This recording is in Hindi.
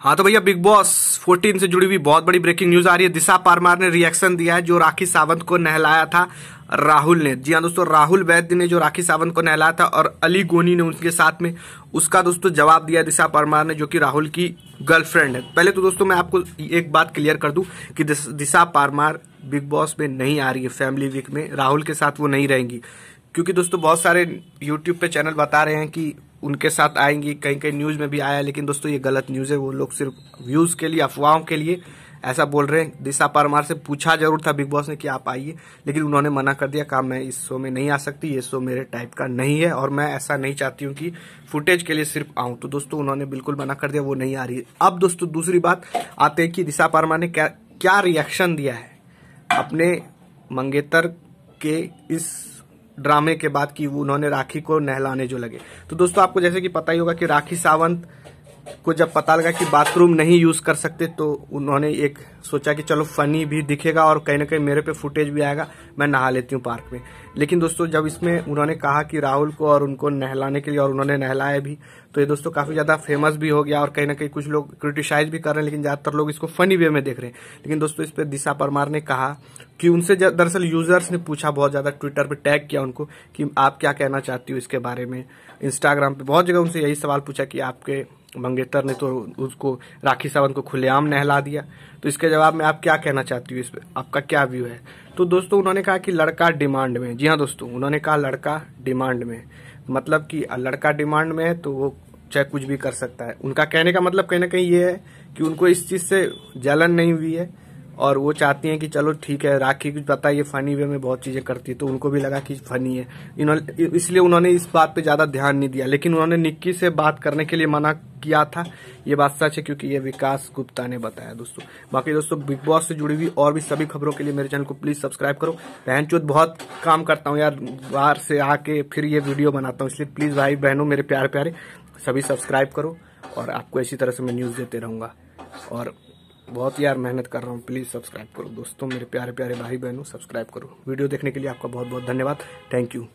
हाँ तो भैया बिग बॉस 14 से जुड़ी हुई बहुत बड़ी ब्रेकिंग न्यूज आ रही है दिशा पारमार ने रिएक्शन दिया है जो राखी सावंत को नहलाया था राहुल ने जी हाँ दोस्तों राहुल वैद्य ने जो राखी सावंत को नहलाया था और अली गोनी ने उनके साथ में उसका दोस्तों जवाब दिया दिशा परमार ने जो कि राहुल की गर्लफ्रेंड है पहले तो दोस्तों मैं आपको एक बात क्लियर कर दूं कि दिशा परमार बिग बॉस में नहीं आ रही है फैमिली वीक में राहुल के साथ वो नहीं रहेंगी क्योंकि दोस्तों बहुत सारे यूट्यूब पे चैनल बता रहे हैं कि उनके साथ आएंगी कहीं कहीं न्यूज़ में भी आया लेकिन दोस्तों ये गलत न्यूज़ है वो लोग सिर्फ व्यूज़ के लिए अफवाहों के लिए ऐसा बोल रहे हैं दिशा परमार से पूछा जरूर था बिग बॉस ने कि आप आइए लेकिन उन्होंने मना कर दिया कहा मैं इस शो में नहीं आ सकती ये शो मेरे टाइप का नहीं है और मैं ऐसा नहीं चाहती हूँ कि फुटेज के लिए सिर्फ आऊँ तो दोस्तों उन्होंने बिल्कुल मना कर दिया वो नहीं आ रही अब दोस्तों दूसरी बात आते हैं कि दिशा परमार ने क्या क्या रिएक्शन दिया है अपने मंगेतर के इस ड्रामे के बाद कि उन्होंने राखी को नहलाने जो लगे तो दोस्तों आपको जैसे कि पता ही होगा कि राखी सावंत को जब पता लगा कि बाथरूम नहीं यूज़ कर सकते तो उन्होंने एक सोचा कि चलो फनी भी दिखेगा और कहीं ना कहीं मेरे पे फुटेज भी आएगा मैं नहा लेती हूँ पार्क में लेकिन दोस्तों जब इसमें उन्होंने कहा कि राहुल को और उनको नहलाने के लिए और उन्होंने नहलाया भी तो ये दोस्तों काफ़ी ज़्यादा फेमस भी हो गया और कहीं ना कहीं कुछ लोग क्रिटिसाइज भी कर रहे हैं लेकिन ज़्यादातर लोग इसको फनी वे में देख रहे हैं लेकिन दोस्तों इस पर दिशा परमार ने कहा कि उनसे दरअसल यूजर्स ने पूछा बहुत ज़्यादा ट्विटर पर टैग किया उनको कि आप क्या कहना चाहती हो इसके बारे में इंस्टाग्राम पर बहुत जगह उनसे यही सवाल पूछा कि आपके मंगेतर ने तो उसको राखी सावंत को खुलेआम नहला दिया तो इसके जवाब में आप क्या कहना चाहती हूँ इस पर आपका क्या व्यू है तो दोस्तों उन्होंने कहा कि लड़का डिमांड में जी हाँ दोस्तों उन्होंने कहा लड़का डिमांड में मतलब कि लड़का डिमांड में है तो वो चाहे कुछ भी कर सकता है उनका कहने का मतलब कहीं ना कहीं ये है कि उनको इस चीज़ से जलन नहीं हुई है और वो चाहती हैं कि चलो ठीक है राखी कुछ पता है ये फनी वे में बहुत चीज़ें करती है तो उनको भी लगा कि फनी है इन्होंने इसलिए उन्होंने इस बात पे ज़्यादा ध्यान नहीं दिया लेकिन उन्होंने निक्की से बात करने के लिए मना किया था ये बात सच है क्योंकि ये विकास गुप्ता ने बताया दोस्तों बाकी दोस्तों बिग बॉस से जुड़ी हुई और भी सभी खबरों के लिए मेरे चैनल को प्लीज़ सब्सक्राइब करो बहन बहुत काम करता हूँ यार बाहर से आके फिर ये वीडियो बनाता हूँ इसलिए प्लीज़ भाई बहनों मेरे प्यार प्यारे सभी सब्सक्राइब करो और आपको इसी तरह से मैं न्यूज़ देते रहूँगा और बहुत यार मेहनत कर रहा हूँ प्लीज़ सब्सक्राइब करो दोस्तों मेरे प्यारे प्यारे भाई बहनों सब्सक्राइब करो वीडियो देखने के लिए आपका बहुत बहुत धन्यवाद थैंक यू